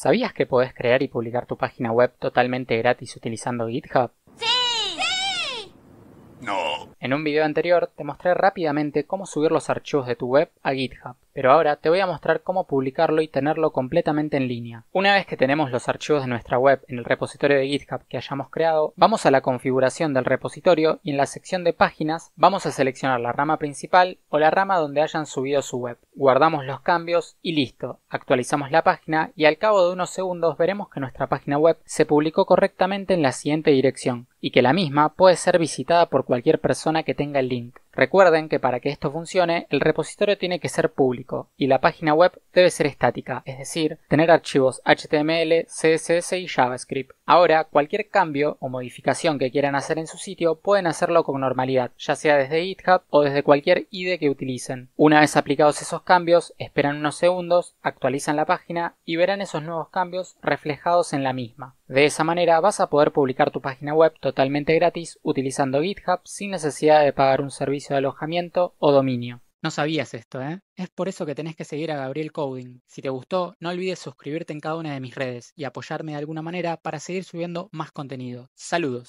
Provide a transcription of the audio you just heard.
¿Sabías que podés crear y publicar tu página web totalmente gratis utilizando GitHub? ¡Sí! ¡Sí! No, en un video anterior te mostré rápidamente cómo subir los archivos de tu web a GitHub, pero ahora te voy a mostrar cómo publicarlo y tenerlo completamente en línea. Una vez que tenemos los archivos de nuestra web en el repositorio de GitHub que hayamos creado, vamos a la configuración del repositorio y en la sección de páginas vamos a seleccionar la rama principal o la rama donde hayan subido su web. Guardamos los cambios y listo, actualizamos la página y al cabo de unos segundos veremos que nuestra página web se publicó correctamente en la siguiente dirección y que la misma puede ser visitada por cualquier persona que tenga el link. Recuerden que para que esto funcione, el repositorio tiene que ser público y la página web debe ser estática, es decir, tener archivos HTML, CSS y JavaScript. Ahora, cualquier cambio o modificación que quieran hacer en su sitio pueden hacerlo con normalidad, ya sea desde GitHub o desde cualquier IDE que utilicen. Una vez aplicados esos cambios, esperan unos segundos, actualizan la página y verán esos nuevos cambios reflejados en la misma. De esa manera vas a poder publicar tu página web totalmente gratis utilizando GitHub sin necesidad de pagar un servicio de alojamiento o dominio. No sabías esto, ¿eh? Es por eso que tenés que seguir a Gabriel Coding. Si te gustó, no olvides suscribirte en cada una de mis redes y apoyarme de alguna manera para seguir subiendo más contenido. Saludos.